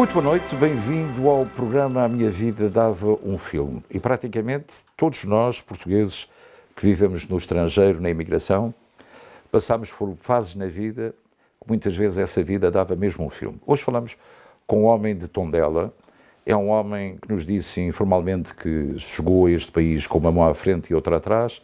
Muito boa noite, bem-vindo ao programa A Minha Vida Dava um Filme. E praticamente todos nós, portugueses que vivemos no estrangeiro, na imigração, passámos por fases na vida que muitas vezes essa vida dava mesmo um filme. Hoje falamos com um homem de Tondela, é um homem que nos disse informalmente que chegou a este país com uma mão à frente e outra atrás,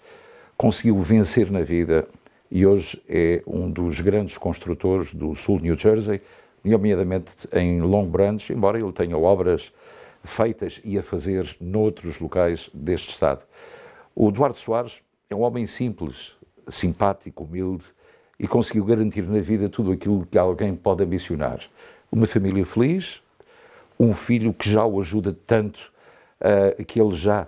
conseguiu vencer na vida e hoje é um dos grandes construtores do sul de New Jersey, nomeadamente em Long Branch, embora ele tenha obras feitas e a fazer noutros locais deste Estado. O Eduardo Soares é um homem simples, simpático, humilde e conseguiu garantir na vida tudo aquilo que alguém pode ambicionar. Uma família feliz, um filho que já o ajuda tanto uh, que ele já,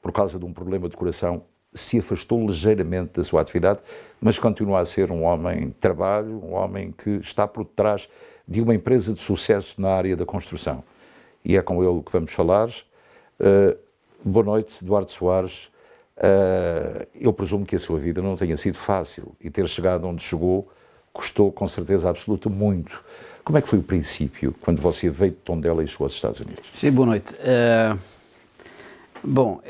por causa de um problema de coração, se afastou ligeiramente da sua atividade, mas continua a ser um homem de trabalho, um homem que está por trás de uma empresa de sucesso na área da construção. E é com ele que vamos falar. Uh, boa noite, Eduardo Soares. Uh, eu presumo que a sua vida não tenha sido fácil e ter chegado onde chegou custou, com certeza absoluta, muito. Como é que foi o princípio, quando você veio de Tondela e chegou aos Estados Unidos? Sim, boa noite. Uh, bom,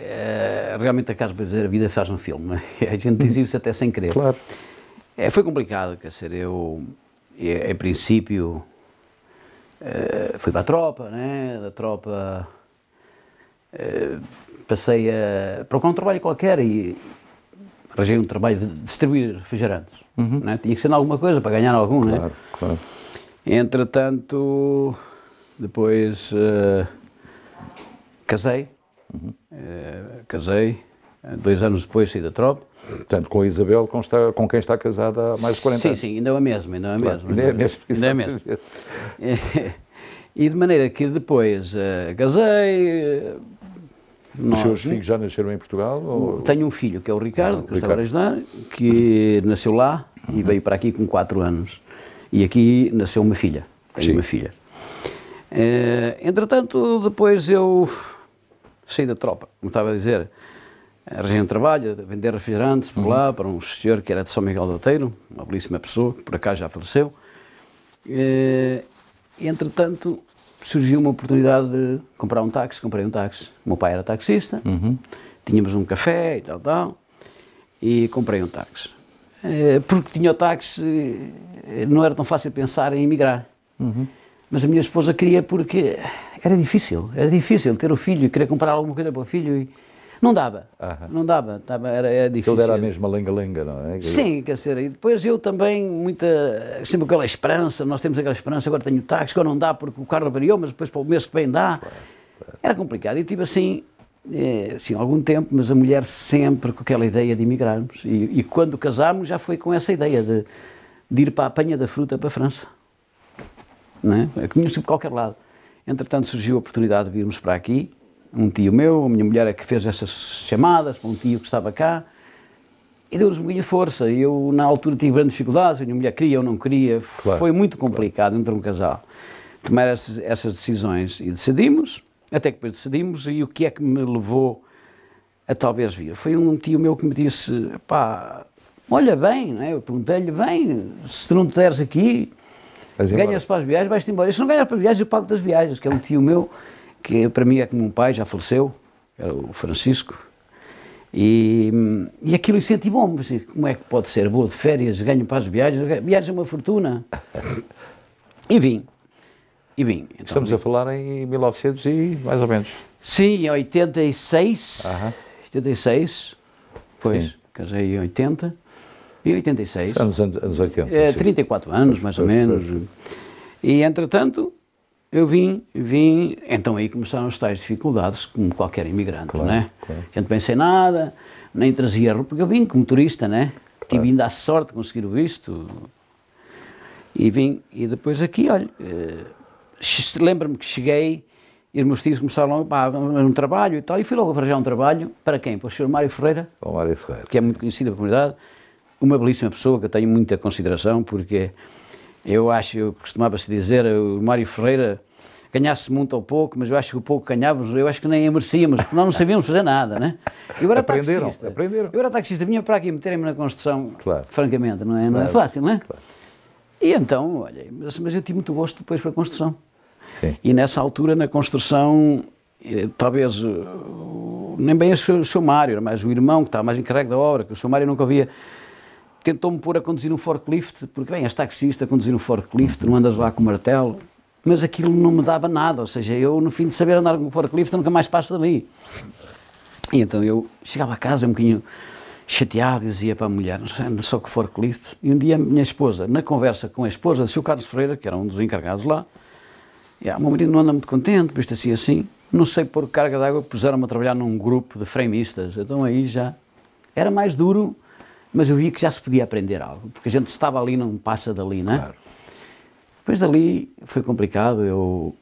realmente a Casa dizer a vida faz um filme. É? A gente diz isso até sem querer. Claro. É, foi complicado, quer dizer, eu, em princípio, eh, fui para a tropa, né? da tropa uh, passei a, procurar um trabalho qualquer e arranjei um trabalho de distribuir refrigerantes. Uhum. Né? Tinha que ser alguma coisa para ganhar algum, né? claro, né? Claro. Entretanto, depois uh, casei, uhum. casei, dois anos depois saí da tropa. Portanto, com a Isabel, com, está, com quem está casada há mais de 40 sim, anos. Sim, sim, ainda é a é mesma, ainda é a mesma. Ainda é a mesma, ainda é a mesma. E de maneira que depois uh, casei... Uh, Os seus filhos já nasceram em Portugal? Ou... Tenho um filho, que é o Ricardo, ah, que Ricardo. eu estava a ajudar, que nasceu lá uhum. e veio para aqui com 4 anos. E aqui nasceu uma filha, tenho uma filha. Uh, entretanto, depois eu saí da tropa, como estava a dizer, região de trabalho, a vender refrigerantes por uhum. lá, para um senhor que era de São Miguel do Teiro, uma belíssima pessoa, que por acaso já faleceu. E, eh, entretanto, surgiu uma oportunidade de comprar um táxi, comprei um táxi. O meu pai era taxista, uhum. tínhamos um café e tal, tal, e comprei um táxi. Eh, porque tinha o táxi, eh, não era tão fácil pensar em emigrar. Uhum. Mas a minha esposa queria porque era difícil, era difícil ter o filho e querer comprar alguma coisa para o filho e não dava, não dava, dava era, era difícil. Ele era a mesma lenga-lenga, não é? Sim, quer dizer, e depois eu também, muita, sempre aquela esperança, nós temos aquela esperança, agora tenho táxi, agora não dá porque o carro variou, mas depois para o mês que vem dá. Era complicado e tive assim, é, algum tempo, mas a mulher sempre com aquela ideia de emigrarmos. E, e quando casámos já foi com essa ideia de, de, ir para a apanha da fruta para a França. Não é? Caminhamos sempre para qualquer lado. Entretanto surgiu a oportunidade de virmos para aqui um tio meu, a minha mulher é que fez essas chamadas para um tio que estava cá e deu-nos um bocadinho de força. Eu, na altura, tive grandes dificuldades, a minha mulher queria ou não queria, claro. foi muito complicado entre um casal tomar essas, essas, decisões. E decidimos, até que depois decidimos, e o que é que me levou a talvez vir? Foi um tio meu que me disse, pá, olha bem, né? eu perguntei-lhe, bem, se tu não te deres aqui, ganhas para as viagens, vais-te embora. E se não ganhas para as viagens, eu pago das viagens, que é um tio meu que para mim é como um pai, já faleceu, era é o Francisco, e, e aquilo incentivou-me, assim, como é que pode ser, boa de férias, ganho para as viagens, viagens é uma fortuna. e vim, e vim. Então, Estamos vim. a falar em 1900 e mais ou menos. Sim, em 86, uh -huh. 86, pois, casei em 80, em 86. Anos, anos 80. É, 34 anos, mais ou menos. E, entretanto, eu vim, vim, então aí começaram as tais dificuldades, como qualquer imigrante, claro, né? Claro. A gente bem nada, nem trazia roupa, porque eu vim como turista, né? Claro. Tive ainda a sorte de conseguir o visto. E vim, e depois aqui, olha, eh, lembro-me que cheguei e os meus tios começaram a pá, um trabalho e tal, e fui logo arranjar um trabalho, para quem? Para o Sr. Mário Ferreira, o Mário Ferreira que é muito conhecido da comunidade, uma belíssima pessoa que eu tenho muita consideração, porque eu acho, eu costumava-se dizer, o Mário Ferreira ganhasse muito ou pouco, mas eu acho que o pouco ganhávamos, eu acho que nem merecíamos, porque nós não sabíamos fazer nada, né? Eu era é aprenderam, taxista. Aprenderam. Eu era é taxista, vinha para aqui meterem-me na construção, claro. francamente, não é, claro. não é fácil, não é? Claro. E então, olha, mas, mas, eu tive muito gosto depois para a construção. Sim. E nessa altura, na construção, eh, talvez eh, nem bem o seu, o seu Mário, era mais o irmão que estava mais encarregue da obra, que o seu Mário nunca havia tentou-me pôr a conduzir um forklift, porque, bem, és taxista, a conduzir um forklift, não andas lá com martelo. Mas aquilo não me dava nada, ou seja, eu, no fim de saber andar com um forklift, nunca mais passo dali. E então eu chegava a casa um bocadinho chateado e dizia para a mulher, anda só com forklift. E um dia a minha esposa, na conversa com a esposa do o Carlos Ferreira, que era um dos encarregados lá, e, ah, meu marido não anda muito contente, por isto assim assim, não sei pôr carga d'água, puseram-me a trabalhar num grupo de frameistas. Então aí já era mais duro mas eu via que já se podia aprender algo, porque a gente estava ali, não passa dali, não é? Claro. Depois dali foi complicado, eu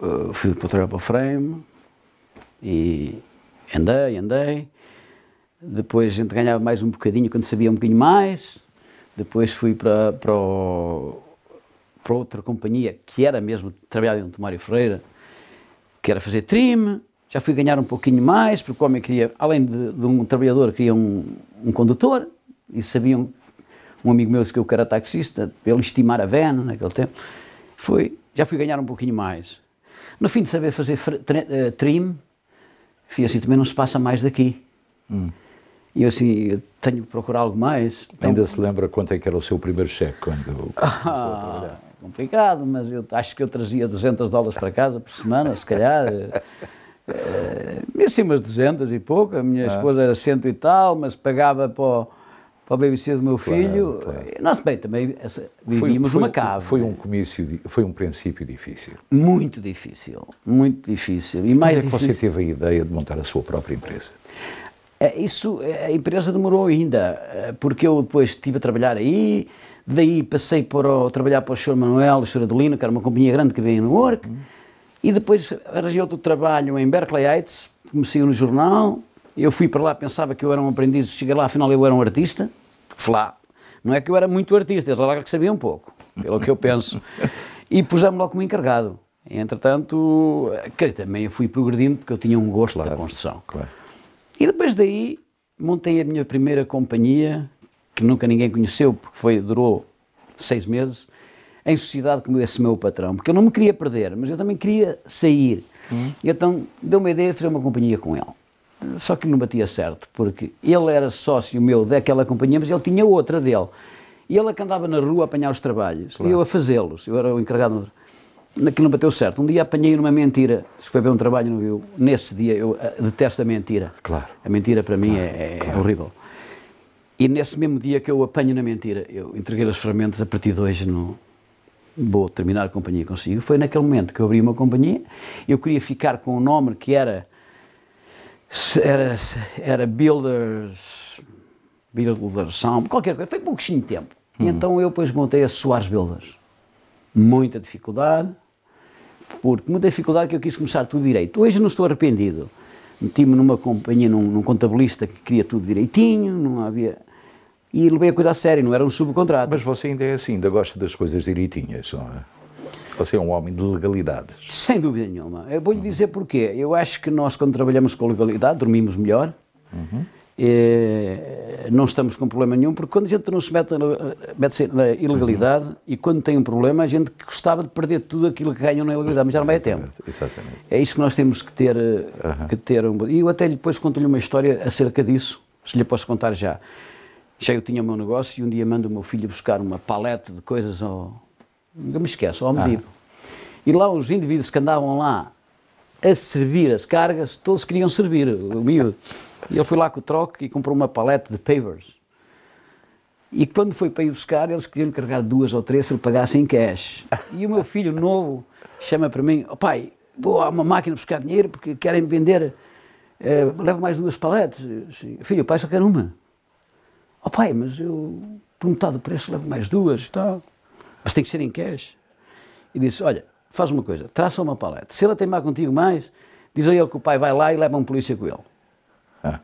uh, fui para o Travel Frame e andei, andei. Depois a gente ganhava mais um bocadinho quando sabia um bocadinho mais. Depois fui para, para, o, para outra companhia que era mesmo trabalhar em Tomário Mário Freira, que era fazer trim já fui ganhar um pouquinho mais, porque o homem queria, além de, de um trabalhador, queria um, um, condutor, e sabiam, um amigo meu disse que eu era taxista, ele estimar a vena naquele tempo, foi, já fui ganhar um pouquinho mais. No fim de saber fazer eh, trim, fui assim, também não se passa mais daqui. Hum. E eu assim, eu tenho que procurar algo mais. Então, Ainda se lembra quanto é que era o seu primeiro cheque quando começou a trabalhar? complicado, mas eu acho que eu trazia 200 dólares para casa por semana, se calhar. uh, assim umas 200 e pouco, a minha ah. esposa era cento e tal, mas pagava para o, para o babysitter do meu filho. Claro. Nós bem, também vivíamos foi, foi, uma cave. Foi um comício, foi um princípio difícil. Muito difícil, muito difícil. E Quando mais é que você teve a ideia de montar a sua própria empresa? Eh, isso, eh, a empresa demorou ainda, eh, porque eu depois estive a trabalhar aí, daí passei para o, trabalhar para o Sr. Manuel e Sr. Adelino, que era uma companhia grande que veio no Work, uhum. E depois arranjei outro trabalho em Berkeley Heights, comecei no jornal, eu fui para lá, pensava que eu era um aprendiz, cheguei lá, afinal eu era um artista, fui lá. Não é que eu era muito artista, eles lá que sabia um pouco, pelo que eu penso. E pusemos logo como encarregado. Entretanto, também eu fui progredindo porque eu tinha um gosto claro, da construção. Claro. E depois daí montei a minha primeira companhia, que nunca ninguém conheceu, porque foi, durou seis meses, em sociedade como esse meu patrão, porque eu não me queria perder, mas eu também queria sair. Hum. Então deu me a ideia de fazer uma companhia com ele. Só que não batia certo, porque ele era sócio meu daquela companhia, mas ele tinha outra dele. E ele é que andava na rua a apanhar os trabalhos, claro. e eu a fazê-los. Eu era o encarregado. Naquilo não bateu certo. Um dia apanhei numa mentira. Se foi ver um trabalho, não viu. Nesse dia eu eh, detesto a mentira. Claro. A mentira para mim claro. é, é claro. horrível. E nesse mesmo dia que eu apanho na mentira, eu entreguei as ferramentas, a partir de hoje não, vou terminar a companhia consigo. Foi naquele momento que eu abri uma companhia, eu queria ficar com um nome que era, era, era Builders, Builders Sound, qualquer coisa, foi pouquinho tempo. Hum. E então eu depois montei a Soares Builders. Muita dificuldade, porque muita dificuldade que eu quis começar tudo direito. Hoje não estou arrependido. Meti-me numa companhia, num, num contabilista que queria tudo direitinho, não havia e levei a coisa a sério, não era um subcontrato. Mas você ainda é assim, ainda gosta das coisas direitinhas, não é? Você é um homem de legalidades. Sem dúvida nenhuma. Eu vou-lhe uhum. dizer porquê. Eu acho que nós, quando trabalhamos com legalidade, dormimos melhor, uhum. Eh, não estamos com problema nenhum, porque quando a gente não se mete na, mete -se na ilegalidade uhum. e quando tem um problema, a gente gostava de perder tudo aquilo que ganham na ilegalidade, mas já não a tempo. Exatamente. É isso que nós temos que ter. Eh, que ter um... E eu até depois conto-lhe uma história acerca disso, se lhe posso contar já. Já eu tinha o meu negócio e um dia mando o meu filho buscar uma paleta de coisas ao... Nunca me esqueço, ao Medivo. Ah. E lá os indivíduos que andavam lá a servir as cargas, todos queriam servir, o miúdo. E ele foi lá com o troco e comprou uma paleta de pavers. E quando foi para ir buscar, eles queriam carregar duas ou três se ele pagasse em cash. E o meu filho novo chama para mim, oh, pai, boa, há uma máquina para buscar dinheiro porque querem vender, eh, leva mais duas paletes. Filho, o pai só quer uma. Oh pai, mas eu, por metade do preço, levo mais duas e tal. Mas tem que ser em cash. E disse: Olha, faz uma coisa, traça uma paleta. Se tem teimar contigo mais, diz a ele que o pai vai lá e leva um polícia com ele. Ah.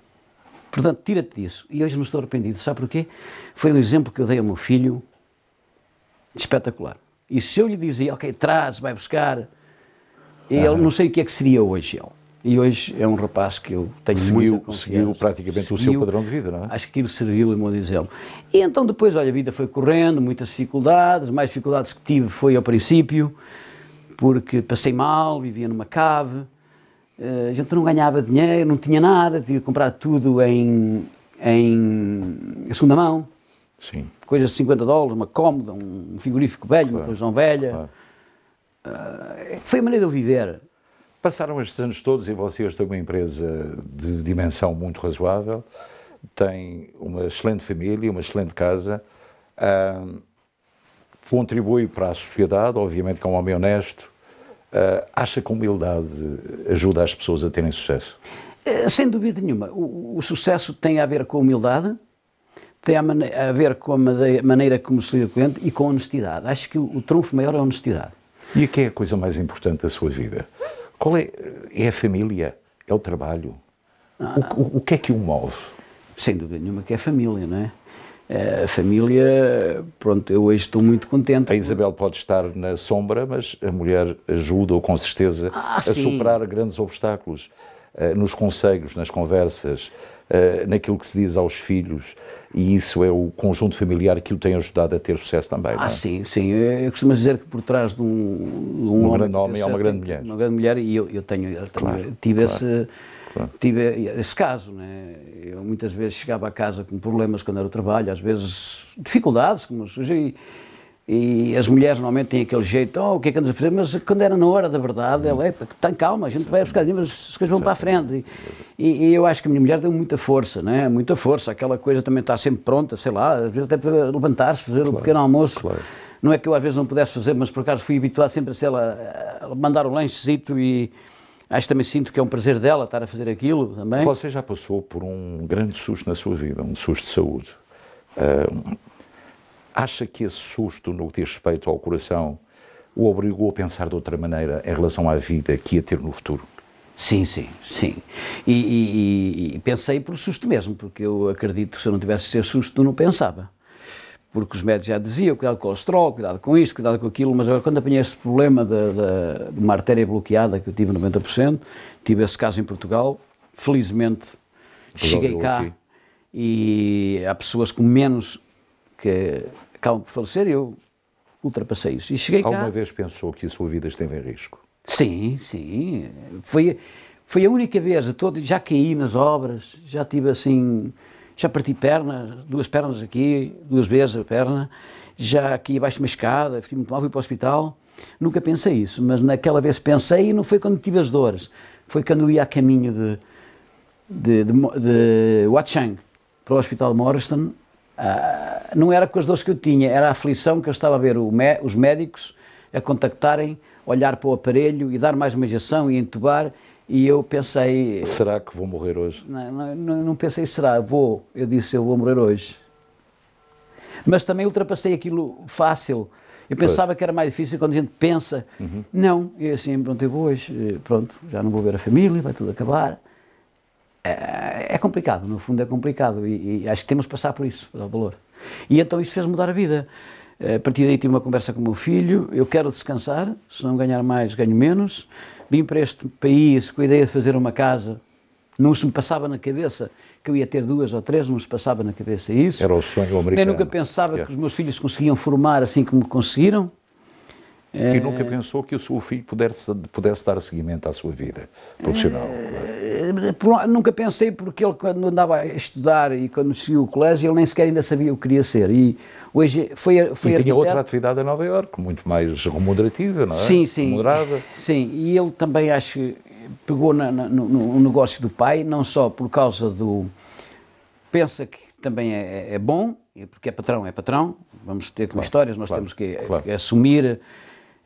Portanto, tira-te disso. E hoje não estou arrependido. Sabe porquê? Foi um exemplo que eu dei ao meu filho espetacular. E se eu lhe dizia, ok, traz, vai buscar, ah. ele ah. não sei o que é que seria hoje ele. E hoje é um rapaz que eu tenho seguiu, muita Seguiu praticamente seguiu, o seu padrão de vida, não é? Acho que aquilo serviu, meu exemplo E então depois, olha, a vida foi correndo, muitas dificuldades, mais dificuldades que tive foi ao princípio, porque passei mal, vivia numa cave, eh, a gente não ganhava dinheiro, não tinha nada, tinha que comprar tudo em, em segunda mão. Sim. Coisas de 50 dólares, uma cómoda, um frigorífico velho, claro. uma televisão velha. Claro. Uh, foi a maneira de eu viver. Passaram estes anos todos e vocês têm uma empresa de dimensão muito razoável, têm uma excelente família, uma excelente casa, contribui para a sociedade, obviamente que é um homem honesto, uh, acha que humildade ajuda as pessoas a terem sucesso? Eh, sem dúvida nenhuma. O, o sucesso tem a ver com a humildade, tem a, a, ver com a maneira como se lida o cliente e com a honestidade. Acho que o, o trunfo maior é a honestidade. E o que é a coisa mais importante da sua vida? Qual é, é a família? É o trabalho? o, o, o, que é que o move? Sem dúvida nenhuma que é a família, não é? é? A família, pronto, eu hoje estou muito contente. A Isabel pode estar na sombra, mas a mulher ajuda-o com certeza ah, a sim. superar grandes obstáculos eh, nos conselhos, nas conversas, eh, naquilo que se diz aos filhos e isso é o conjunto familiar que o tem ajudado a ter sucesso também. É? Ah, é? sim, sim. Eu costumo dizer que por trás de um, de um, um homem, grande homem há é uma grande mulher. Uma grande mulher e eu, eu tenho, eu claro, tive claro, esse. Claro. Tive esse caso, né? Eu muitas vezes chegava a casa com problemas quando era o trabalho, às vezes dificuldades, como surgiu, e as mulheres normalmente têm aquele jeito, oh, o que é que andas a fazer? Mas quando era na hora da verdade, ela, é tem calma, a gente vai buscar mas as coisas vão para a frente. E, e, eu acho que a minha mulher deu muita força, né? muita força, aquela coisa também está sempre pronta, sei lá, às vezes até para levantar-se, fazer claro, um pequeno almoço. Claro. Não é que eu às vezes não pudesse fazer, mas por acaso fui habituado sempre a, ela a mandar o lanchezito e acho também sinto que é um prazer dela estar a fazer aquilo também. Você já passou por um grande susto na sua vida, um susto de saúde. Uh, Acha que esse susto no que diz respeito ao coração o obrigou a pensar de outra maneira em relação à vida que ia ter no futuro? Sim, sim, sim. E, e, e pensei por susto mesmo, porque eu acredito que se eu não tivesse ser susto, não pensava. Porque os médicos já diziam, cuidado com o colesterol, cuidado com isto, cuidado com aquilo, mas agora quando apanhei esse problema de, de, de uma artéria bloqueada, que eu tive 90%, tive esse caso em Portugal, felizmente cheguei cá aqui. e há pessoas com menos que é, acabam por falecer, eu ultrapassei isso. E cheguei Alguma cá... vez pensou que a sua vida esteve em risco? Sim, sim. Foi, foi a única vez A todo, já caí nas obras, já tive assim, já parti pernas, duas pernas aqui, duas vezes a perna, já aqui abaixo de uma escada, fui muito mal, fui para o hospital. Nunca pensei isso, mas naquela vez pensei e não foi quando tive as dores, foi quando ia a caminho de, de, de, de para o hospital de Morriston ah, não era com as dores que eu tinha, era a aflição que eu estava a ver os médicos a contactarem, olhar para o aparelho e dar mais uma injeção e entubar. E eu pensei. Será que vou morrer hoje? Não, não, não pensei, será, vou. Eu disse, eu vou morrer hoje. Mas também ultrapassei aquilo fácil. Eu pensava pois. que era mais difícil quando a gente pensa. Uhum. Não, eu assim, pronto, eu vou hoje, pronto, já não vou ver a família, vai tudo acabar. É, é, complicado, no fundo é complicado e, e, acho que temos que passar por isso, pelo valor. E então isso fez mudar a vida. Eh, a partir daí tive uma conversa com o meu filho, eu quero descansar, se não ganhar mais, ganho menos. Vim para este país com a ideia de fazer uma casa, não se me passava na cabeça que eu ia ter duas ou três, não se passava na cabeça isso. Era o sonho americano. Nem nunca pensava yeah. que os meus filhos conseguiam formar assim como conseguiram. É... E eh, nunca pensou que o seu filho pudesse, pudesse dar seguimento à sua vida profissional? É... Eh, nunca pensei, porque ele, quando andava a estudar e quando seguia o colégio, ele nem sequer ainda sabia o que queria ser. E hoje foi. foi e tinha outra atividade em Nova Iorque, muito mais remunerativa, não é? Sim, sim. Remunerada. Sim, e ele também, acho, pegou na, na, no, no, negócio do pai, não só por causa do. pensa que também é, é, é bom, porque é patrão, é patrão, vamos ter como claro, histórias, nós claro, temos que, claro. que assumir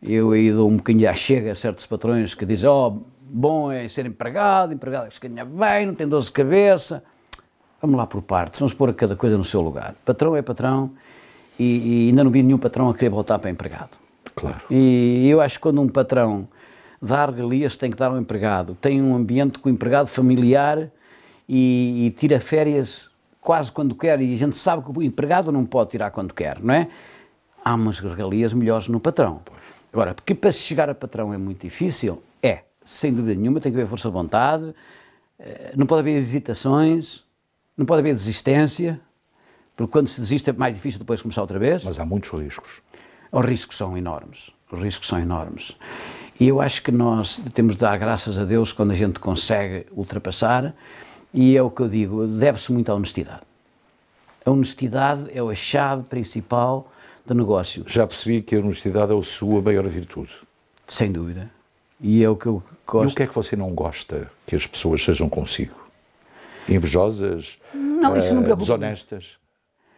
eu aí dou um bocadinho à chega a certos patrões que dizem: Oh, bom é ser empregado, empregado é que se ganha bem, não tem dor de cabeça. Vamos lá por partes, vamos pôr cada coisa no seu lugar. Patrão é patrão e, e ainda não vi nenhum patrão a querer voltar para empregado. Claro. E eu acho que quando um patrão dá regalias, tem que dar ao empregado. Tem um ambiente com o empregado familiar e, e tira férias quase quando quer e a gente sabe que o empregado não pode tirar quando quer, não é? Há umas regalias melhores no patrão. Agora, porque para chegar a patrão é muito difícil? É, sem dúvida nenhuma, tem que haver força de vontade, eh, não pode haver hesitações, não pode haver desistência, porque quando se desiste é mais difícil depois começar outra vez. Mas há muitos riscos. Os riscos são enormes, os riscos são enormes. E eu acho que nós temos de dar graças a Deus quando a gente consegue ultrapassar, e é o que eu digo, deve-se muito à honestidade. A honestidade é a chave principal de negócio. Já percebi que a honestidade é a sua maior virtude. Sem dúvida. E é o que eu gosto. E o que é que você não gosta que as pessoas sejam consigo? Invejosas? Não, isso não me eh, preocupa. Desonestas?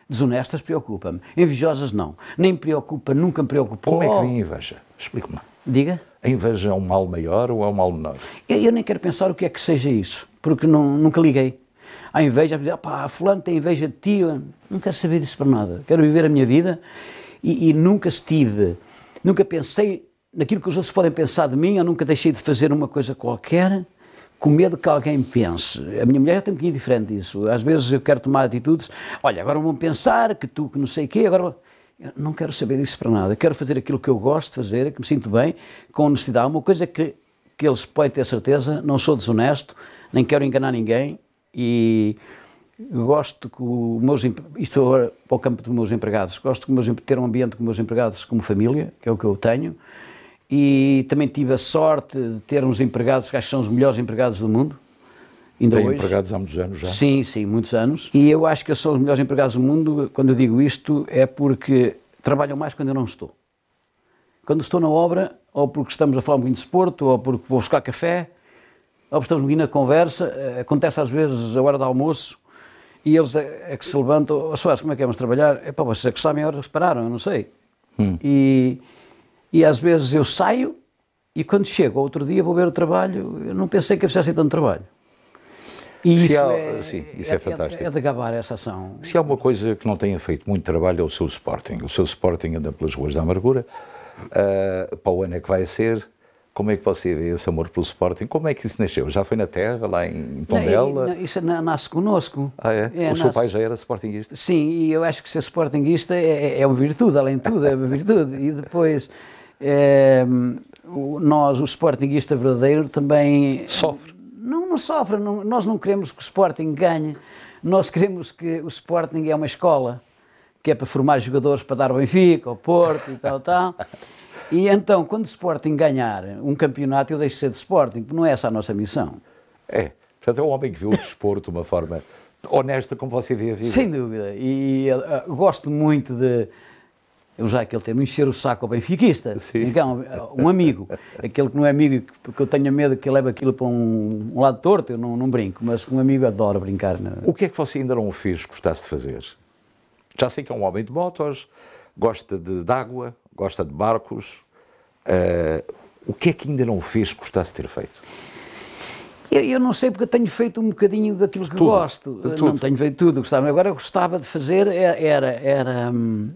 Desonestas preocupa-me. Invejosas não. Nem preocupa, nunca me preocupou. Como é que vem a inveja? Explique-me. Diga. A inveja é um mal maior ou é um mal menor? Eu, eu nem quero pensar o que é que seja isso, porque não, nunca liguei. A inveja, pá, ah, fulano tem inveja de ti. Eu não quero saber isso para nada. Quero viver a minha vida e, e nunca estive, nunca pensei naquilo que os outros podem pensar de mim, eu nunca deixei de fazer uma coisa qualquer com medo que alguém pense. A minha mulher é tem um bocadinho diferente disso. Às vezes eu quero tomar atitudes, olha, agora vão pensar que tu que não sei o quê, agora... Eu não quero saber disso para nada. quero fazer aquilo que eu gosto de fazer, que me sinto bem, com honestidade. Uma coisa que, que eles podem ter certeza, não sou desonesto, nem quero enganar ninguém e gosto que os meus, isto agora para o campo dos meus empregados, gosto que meus, ter um ambiente com os meus empregados como família, que é o que eu tenho, e também tive a sorte de ter uns empregados que acho que são os melhores empregados do mundo, ainda Tem hoje. empregados há muitos anos já? Sim, sim, muitos anos, e eu acho que são os melhores empregados do mundo, quando eu digo isto é porque trabalham mais quando eu não estou. Quando estou na obra, ou porque estamos a falar um bocadinho de desporto, ou porque vou buscar café, ou porque estamos um bocadinho na conversa, eh, acontece às vezes a hora do almoço, e eles é, é que se levantam, oh, Soares, como é que vamos trabalhar? É para vocês é que sabem a hora que pararam, eu não sei. Hum. E, e às vezes eu saio e quando chego ao outro dia vou ver o trabalho, eu não pensei que eu fizesse tanto trabalho. E isso, há, é, sim, isso é, é, é fantástico. É de acabar essa ação. Se há uma coisa que não tenha feito muito trabalho é o seu Sporting. O seu Sporting anda pelas ruas da amargura. Uh, para o ano é que vai ser, como é que você vê esse amor pelo Sporting? Como é que isso nasceu? Já foi na terra, lá em Pondela? Não, isso nasce conosco. Ah, é? é o nasce... seu pai já era sportinguista? Sim, e eu acho que ser sportinguista é, é, é uma virtude, além de tudo, é uma virtude. e depois, é, nós, o sportinguista verdadeiro, também... Sofre? Não, não sofre. Não, nós não queremos que o Sporting ganhe. Nós queremos que o Sporting é uma escola, que é para formar jogadores para dar o Benfica, ao Porto e tal, tal. E então, quando o Sporting ganhar um campeonato, eu deixo de ser de Sporting, porque não é essa a nossa missão. É. Portanto, é um homem que viu o desporto de uma forma honesta como você vê a vida. Sem dúvida. E uh, gosto muito de usar aquele termo, encher o saco ao benfiquista. Sim. Então, um amigo, aquele que não é amigo, porque eu tenho medo que ele leve aquilo para um, um lado torto, eu não, não, brinco, mas um amigo adora brincar. O que é que você ainda não fez gostasse de fazer? Já sei que é um homem de motos, gosta de, de água, gosta de barcos. Uh, o que é que ainda não fez que gostasse de ter feito? Eu, eu, não sei porque eu tenho feito um bocadinho daquilo que tudo, gosto. Não tenho feito tudo, gostava. Agora eu gostava de fazer é- era, era hum,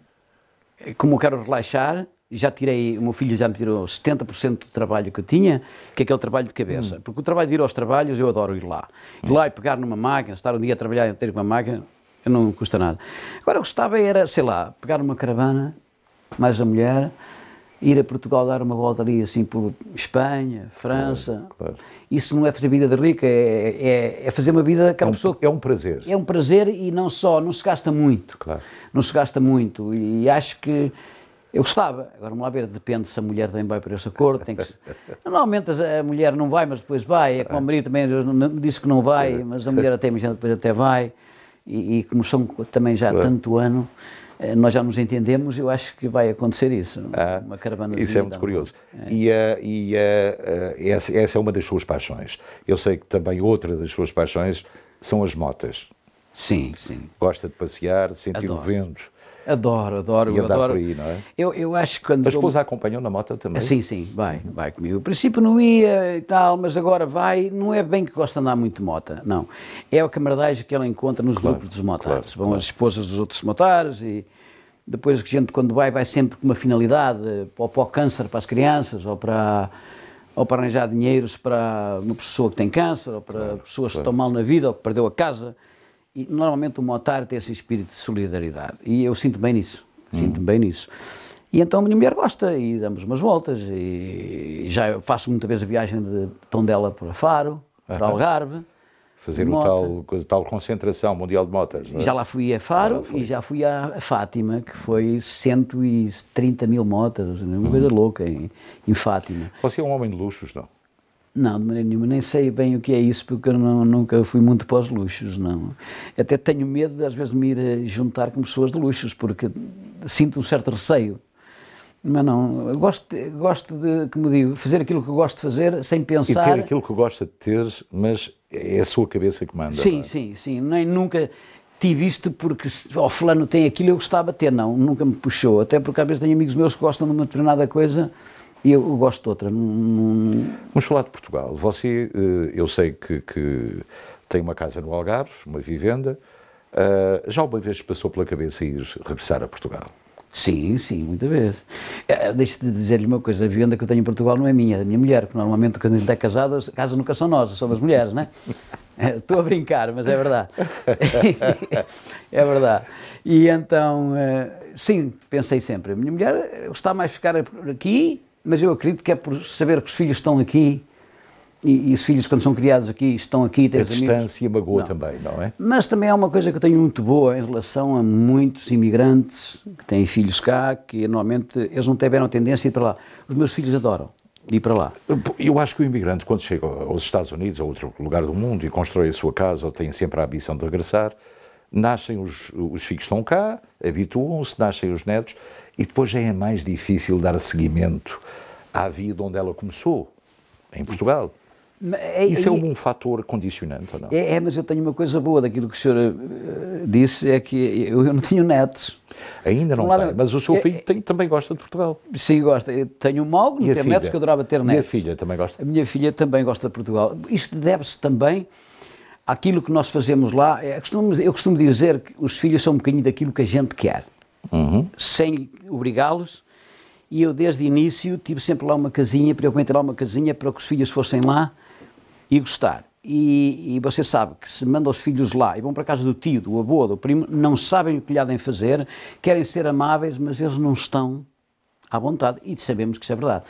como eu quero relaxar, já tirei, o meu filho já me tirou 70% do trabalho que eu tinha, que é aquele trabalho de cabeça. Hum. Porque o trabalho de ir aos trabalhos, eu adoro ir lá. Ir hum. lá e pegar numa máquina, estar um dia a trabalhar e ter uma máquina, não custa nada. Agora eu gostava era, sei lá, pegar uma caravana mais a mulher, ir a Portugal dar uma volta ali assim por Espanha, França. claro. Isso não é fazer vida de rica, é, é, é fazer uma vida daquela é um, pessoa. é um prazer. É um prazer e não só, não se gasta muito. Claro. Não se gasta muito e acho que. Eu gostava, agora vamos lá ver, depende se a mulher também vai para esse acordo. Tem que... Normalmente a mulher não vai, mas depois vai. É como a marido também disse que não vai, é. mas a mulher até, depois até vai. E, e como são também já claro. tanto ano, eh, nós já nos entendemos, eu acho que vai acontecer isso. É? Ah, uma caravana Isso é muito curioso. É. E, uh, e uh, essa, essa, é uma das suas paixões. Eu sei que também outra das suas paixões são as motas. Sim, sim. Gosta de passear, de sentir Adoro. o vento. Adoro, adoro. E andar adoro. por aí, não é? Eu, eu acho que quando... A esposa eu... acompanhou na moto também? Ah, sim, sim, vai, vai comigo. A princípio não ia e tal, mas agora vai. Não é bem que gosta de andar muito de moto, não. É a camaradagem que ela encontra nos claro, grupos dos motares. Claro, Vão claro. as esposas dos outros motares e depois a gente quando vai, vai sempre com uma finalidade, ou para o câncer para as crianças, ou para ou para arranjar dinheiros para uma pessoa que tem câncer, ou para pessoas que estão mal na vida, ou que perdeu a casa. E normalmente o motar tem esse espírito de solidariedade. E eu sinto bem nisso. Sinto uhum. bem nisso. E então a minha mulher gosta e damos umas voltas. E já faço muitas vezes a viagem de Tondela para Faro, para Algarve. Fazer o tal, tal concentração mundial de motas. É? Já lá fui a Faro ah, e já fui a Fátima, que foi 130 mil motas, uma coisa uhum. louca em, em Fátima. Você é um homem de luxos, não? Não, de maneira nenhuma. Nem sei bem o que é isso, porque eu não, nunca fui muito para os luxos, não. Até tenho medo, às vezes, de me ir juntar com pessoas de luxos, porque sinto um certo receio. Mas não, eu gosto, gosto de, como digo, fazer aquilo que eu gosto de fazer sem pensar. E ter aquilo que gosta de ter, mas é a sua cabeça que manda. Sim, é? sim, sim. Nem nunca tive isto porque o oh, fulano tem aquilo, eu gostava de ter. Não, nunca me puxou. Até porque às vezes tenho amigos meus que gostam de uma determinada coisa e eu gosto de outra. Vamos falar de Portugal. Você, eh, eu sei que, que tem uma casa no Algarve, uma vivenda. Eh, já uma vez passou pela cabeça ir regressar a Portugal? Sim, sim, muita vez. Eh, Deixa de dizer-lhe uma coisa, a vivenda que eu tenho em Portugal não é minha, é da minha mulher, porque normalmente quando a gente está é casado, as casas nunca são nós, são as mulheres, não é? Estou a brincar, mas é verdade. é verdade. E então, sim, pensei sempre, a minha mulher gostava mais de ficar aqui mas eu acredito que é por saber que os filhos estão aqui e, e os filhos, quando são criados aqui, estão aqui. A distância é magoa não. também, não é? Mas também é uma coisa que eu tenho muito boa em relação a muitos imigrantes que têm filhos cá, que normalmente eles não tiveram tendência a ir para lá. Os meus filhos adoram ir para lá. Eu acho que o imigrante, quando chega aos Estados Unidos ou outro lugar do mundo e constrói a sua casa ou tem sempre a ambição de regressar, nascem os, os filhos estão cá, habituam-se, nascem os netos e depois já é mais difícil dar seguimento à vida onde ela começou, em hum. Portugal. É, Isso é um fator condicionante ou não? É, é, mas eu tenho uma coisa boa daquilo que o senhor eh, disse, é que eu, eu, não tenho netos. Ainda não tenho, tem, mas o seu é, filho tem, também gosta de Portugal. Sim, gosta. Eu tenho um mal não ter netos, que eu adorava ter netos. Minha filha também gosta. A minha filha também gosta de Portugal. Isto deve-se também àquilo que nós fazemos lá. É, eu costumo dizer que os filhos são um bocadinho daquilo que a gente quer uhum. sem obrigá-los. E eu, desde o início, tive sempre lá uma casinha, para eu lá uma casinha, para que os filhos fossem lá e gostar. E, e, você sabe que se manda os filhos lá e vão para casa do tio, do avô, do primo, não sabem o que lhe há de fazer, querem ser amáveis, mas eles não estão à vontade e sabemos que isso é verdade.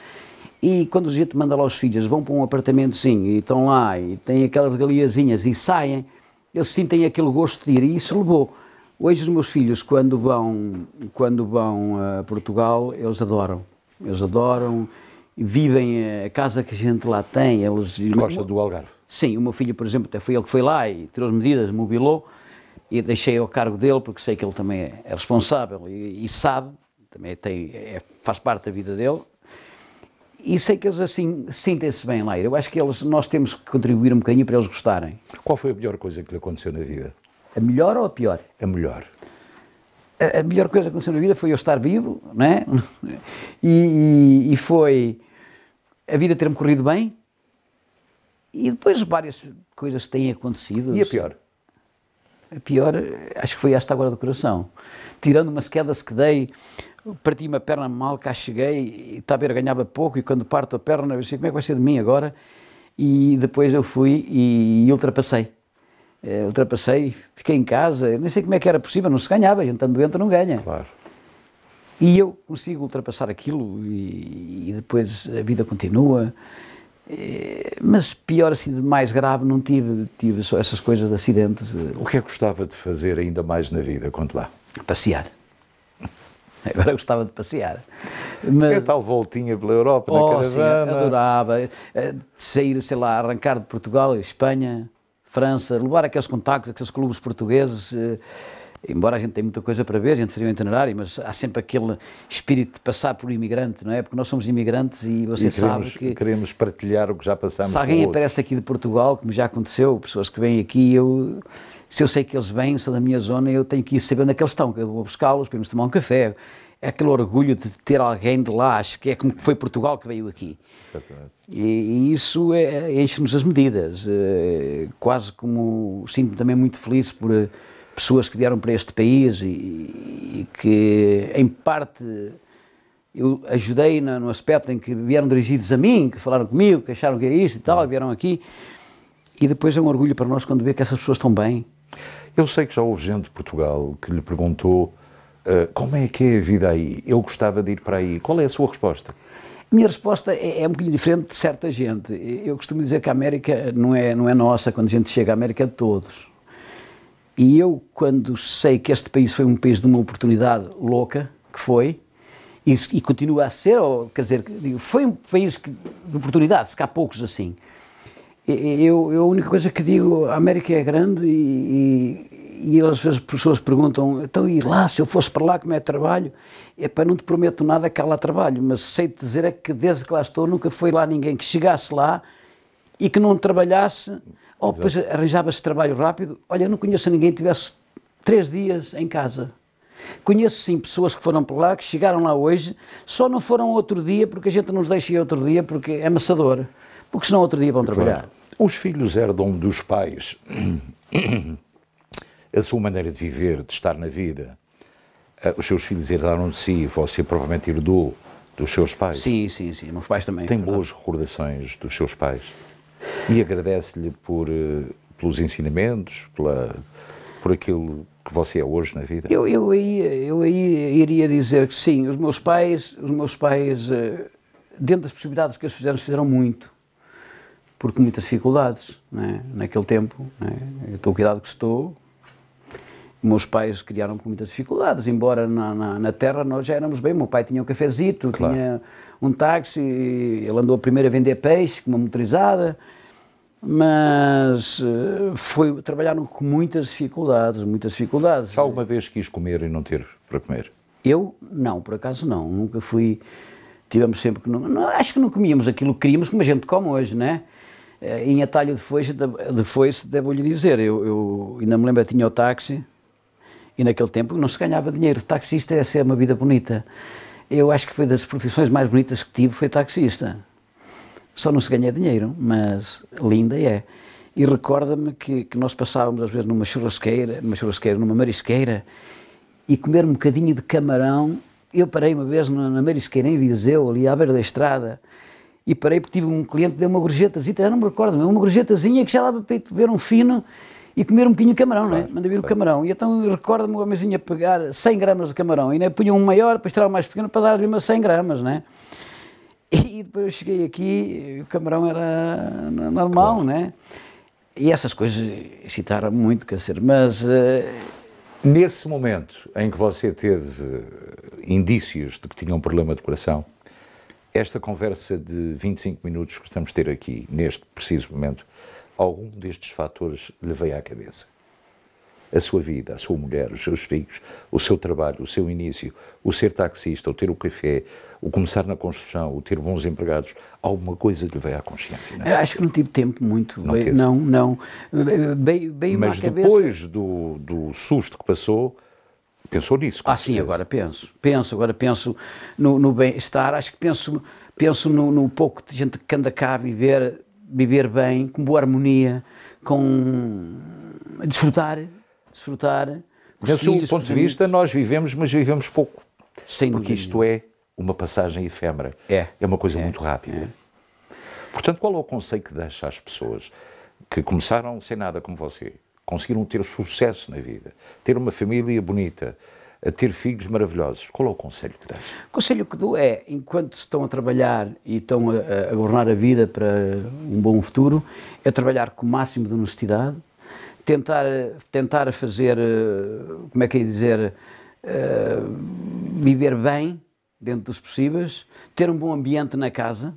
E quando a gente manda lá os filhos, vão para um apartamentozinho e estão lá e têm aquelas regaliazinhas e saem, eles sentem aquele gosto de ir e isso levou Hoje os meus filhos, quando vão, quando vão a Portugal, eles adoram. Eles adoram, vivem a casa que a gente lá tem. Eles gosta do Algarve? Sim, o meu filho, por exemplo, até foi ele que foi lá e tirou as medidas, mobilou e deixei ao cargo dele porque sei que ele também é, é responsável e, e sabe, também tem, é, faz parte da vida dele. E sei que eles assim sentem-se bem lá. Eu acho que eles, nós temos que contribuir um bocadinho para eles gostarem. Qual foi a melhor coisa que lhe aconteceu na vida? A melhor ou a pior? A melhor. A, a melhor coisa que aconteceu na vida foi eu estar vivo, né? e, e, e foi a vida ter-me corrido bem. E depois várias coisas têm acontecido. E a pior? A pior, acho que foi esta agora do coração. Tirando umas quedas que dei, parti uma perna mal, cá cheguei, e tá a ver, ganhava pouco, e quando parto a perna, eu sei como é que vai ser de mim agora. E depois eu fui e ultrapassei. Uh, ultrapassei, fiquei em casa, eu nem sei como é que era possível, não se ganhava, a gente estando doente não ganha. Claro. E eu consigo ultrapassar aquilo e, e depois a vida continua. Eh, mas pior assim, de mais grave, não tive, tive só essas coisas de acidentes. Eh, o que é que gostava de fazer ainda mais na vida? quando lá. Passear. Agora gostava de passear. Mas... É tal voltinha pela Europa, oh, na caravana. Sim, adorava. Sair, sei lá, arrancar de Portugal, Espanha, França, levar aqueles contactos, aqueles clubes portugueses. Eh, embora a gente tenha muita coisa para ver, a gente seria um itinerário, mas há sempre aquele espírito de passar por imigrante, não é? Porque nós somos imigrantes e você e queremos, sabe que... queremos partilhar o que já passamos Se alguém aparece aqui de Portugal, como já aconteceu, pessoas que vêm aqui, eu... Se eu sei que eles vêm, são da minha zona, eu tenho que ir saber onde é que eles estão, que eu vou buscá-los, podemos tomar um café. É aquele orgulho de ter alguém de lá, acho que é como foi Portugal que veio aqui. E, e, isso é, enche-nos as medidas, é, quase como sinto-me também muito feliz por eh, pessoas que vieram para este país e, e que, em parte, eu ajudei no, no, aspecto em que vieram dirigidos a mim, que falaram comigo, que acharam que era isso e tal, ah. vieram aqui. E depois é um orgulho para nós quando vê que essas pessoas estão bem. Eu sei que já houve gente de Portugal que lhe perguntou ah, como é que é a vida aí? Eu gostava de ir para aí. Qual é a sua resposta? minha resposta é, é, um bocadinho diferente de certa gente. Eu costumo dizer que a América não é, não é nossa, quando a gente chega, a América é de todos. E eu, quando sei que este país foi um país de uma oportunidade louca, que foi, e, e continua a ser, ou, quer dizer, digo, foi um país que, de oportunidades, que há poucos assim. Eu, eu, a única coisa que digo, a América é grande e e às vezes as pessoas perguntam, então e lá, se eu fosse para lá, como é trabalho? É para não te prometo nada que há lá trabalho, mas sei te dizer é que desde que lá estou nunca foi lá ninguém que chegasse lá e que não trabalhasse, ou oh, depois arranjava-se trabalho rápido. Olha, eu não conheço ninguém que tivesse três dias em casa. Conheço sim pessoas que foram para lá, que chegaram lá hoje, só não foram outro dia porque a gente nos deixa ir outro dia porque é amassador, porque senão outro dia vão trabalhar. Claro. Os filhos herdam dos pais a sua maneira de viver, de estar na vida. Eh, os seus filhos herdaram de si, você provavelmente herdou dos seus pais. Sim, sim, sim, meus pais também. Tem é boas recordações dos seus pais e agradece-lhe por, eh, pelos ensinamentos, pela, por aquilo que você é hoje na vida? Eu, eu, aí, eu aí iria dizer que sim. Os meus pais, os meus pais eh, dentro das possibilidades que eles fizeram, fizeram muito. Porque muitas dificuldades, né? naquele tempo, né? eu estou cuidado que estou, meus pais criaram com muitas dificuldades, embora na, na, na, terra nós já éramos bem. meu pai tinha um cafezito, claro. tinha um táxi, ele andou primeiro a vender peixe com uma motorizada, mas eh, foi, trabalharam com muitas dificuldades, muitas dificuldades. Já alguma vez quis comer e não ter para comer? Eu? Não, por acaso não, nunca fui, tivemos sempre que, não, não acho que não comíamos aquilo que queríamos, como a gente come hoje, não é? Eh, em atalho de foice, de, de foice devo-lhe dizer, eu, eu ainda me lembro, eu tinha o táxi, e naquele tempo não se ganhava dinheiro. Taxista, é ser uma vida bonita. Eu acho que foi das profissões mais bonitas que tive, foi taxista. Só não se ganha dinheiro, mas linda é. E recorda-me que, que, nós passávamos às vezes numa churrasqueira, numa churrasqueira, numa marisqueira, e comer um bocadinho de camarão. Eu parei uma vez na, marisqueira em Viseu, ali à beira da estrada, e parei porque tive um cliente que deu uma gorjetazita, eu não me recordo, uma gorjetazinha que já dava para ver um fino, e comer um bocadinho de camarão, claro, não é? Manda vir claro. o camarão. E então recordo me o homenzinho a pegar 100 gramas de camarão. E né, punha um maior, depois tirava um mais pequeno para dar lhe 100 gramas, não é? E depois eu cheguei aqui, o camarão era normal, claro. né? E essas coisas excitaram muito, quer dizer, mas... Uh... Nesse momento em que você teve eh, indícios de que tinha um problema de coração, esta conversa de 25 minutos que estamos a ter aqui, neste preciso momento, algum destes fatores lhe veio à cabeça. A sua vida, a sua mulher, os seus filhos, o seu trabalho, o seu início, o ser taxista, o ter o café, o começar na construção, o ter bons empregados, alguma coisa lhe veio à consciência? É? Acho que não tive tempo muito. Não, bem, não, não. Bem, bem Mas depois cabeça... do, do susto que passou, pensou nisso? Ah, certeza. sim, agora penso. Penso, agora penso no, no bem-estar. Acho que penso, penso no, no pouco de gente que anda cá a viver viver bem, com boa harmonia, com desfrutar, desfrutar. Do seu ponto de vista, nós vivemos, mas vivemos pouco. Sem porque dúvida. isto é uma passagem efêmera. É. É uma coisa é. muito rápida. É. Portanto, qual é o conselho que deixa às pessoas que começaram sem nada como você, conseguiram ter sucesso na vida, ter uma família bonita, a ter filhos maravilhosos. Qual é o conselho que dás? O conselho que dou é, enquanto estão a trabalhar e estão a, a governar a vida para um bom futuro, é trabalhar com o máximo de honestidade, tentar, tentar fazer, eh, como é que ia é dizer, uh, viver bem dentro dos possíveis, ter um bom ambiente na casa,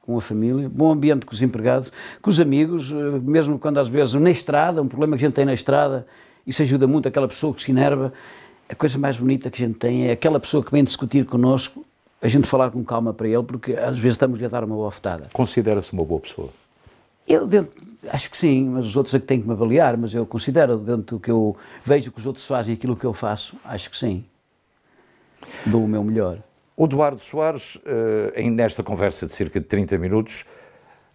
com a família, bom ambiente com os empregados, com os amigos, eh, mesmo quando às vezes na estrada, um problema que a gente tem na estrada, isso ajuda muito aquela pessoa que se enerva, a coisa mais bonita que a gente tem é aquela pessoa que vem discutir connosco, a gente falar com calma para ele, porque às vezes estamos-lhe a dar uma boa afetada. Considera-se uma boa pessoa? Eu dentro, acho que sim, mas os outros é que têm que me avaliar, mas eu considero dentro do que eu vejo que os outros fazem aquilo que eu faço, acho que sim. Dou o meu melhor. O Eduardo Soares, uh, nesta conversa de cerca de 30 minutos,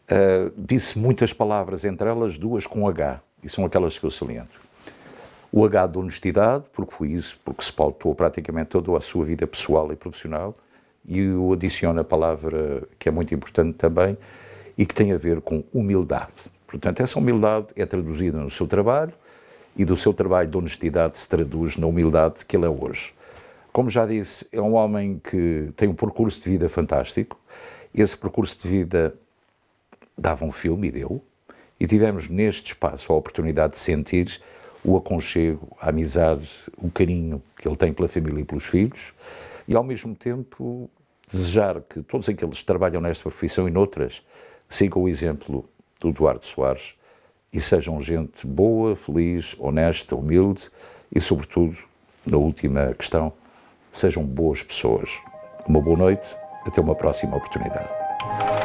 uh, disse muitas palavras, entre elas duas com H, e são aquelas que eu saliento o H de honestidade, porque foi isso, porque se pautou praticamente toda a sua vida pessoal e profissional, e eu adiciono a palavra que é muito importante também e que tem a ver com humildade. Portanto, essa humildade é traduzida no seu trabalho e do seu trabalho de honestidade se traduz na humildade que ele é hoje. Como já disse, é um homem que tem um percurso de vida fantástico. Esse percurso de vida dava um filme e deu. E tivemos neste espaço a oportunidade de sentir o aconchego, a amizade, o carinho que ele tem pela família e pelos filhos, e ao mesmo tempo desejar que todos aqueles que trabalham nesta profissão e noutras sigam o exemplo do Eduardo Soares e sejam gente boa, feliz, honesta, humilde e, sobretudo, na última questão, sejam boas pessoas. Uma boa noite, até uma próxima oportunidade.